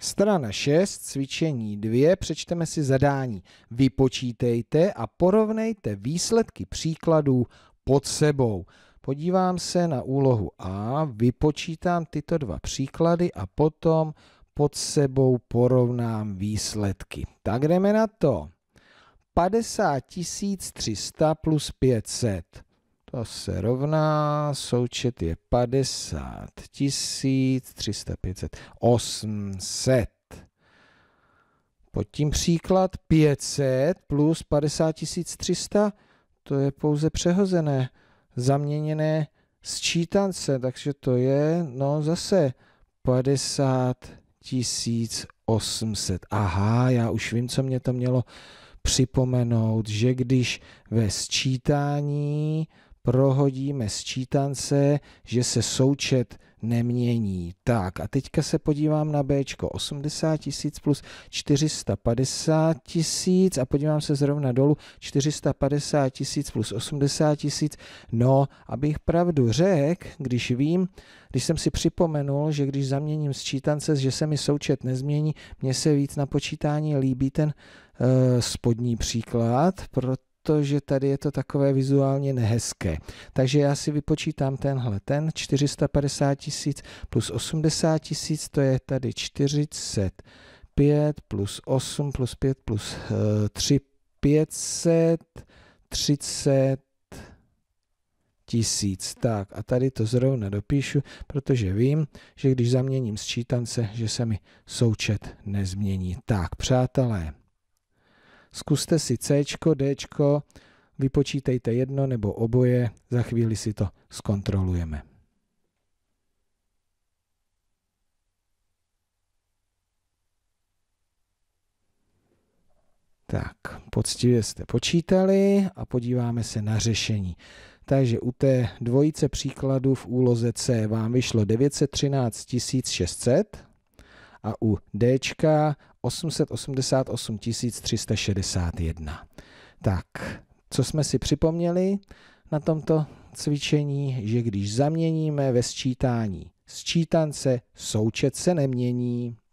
Strana 6, cvičení 2, přečteme si zadání. Vypočítejte a porovnejte výsledky příkladů pod sebou. Podívám se na úlohu A, vypočítám tyto dva příklady a potom pod sebou porovnám výsledky. Tak jdeme na to. 50 300 plus 500. To se rovná, součet je 50 300, 500, Pod tím příklad 500 plus 50 300, to je pouze přehozené, zaměněné sčítance, takže to je, no zase 50 800. Aha, já už vím, co mě to mělo připomenout, že když ve sčítání prohodíme sčítance, že se součet nemění. Tak a teďka se podívám na B, 80 tisíc plus 450 tisíc a podívám se zrovna dolů, 450 tisíc plus 80 tisíc. No, abych pravdu řekl, když vím, když jsem si připomenul, že když zaměním sčítance, že se mi součet nezmění, mně se víc na počítání líbí ten eh, spodní příklad, protože to, že tady je to takové vizuálně nehezké. Takže já si vypočítám tenhle, ten 450 tisíc plus 80 tisíc, to je tady 45 plus 8 plus 5 plus 3, eh, 530 tisíc. Tak a tady to zrovna dopíšu, protože vím, že když zaměním sčítance, že se mi součet nezmění. Tak, přátelé, Zkuste si C, D, vypočítejte jedno nebo oboje, za chvíli si to zkontrolujeme. Tak, poctivě jste počítali a podíváme se na řešení. Takže u té dvojice příkladů v úloze C vám vyšlo 913 600 a u D 888 361. Tak, co jsme si připomněli na tomto cvičení, že když zaměníme ve sčítání sčítance, součet se nemění.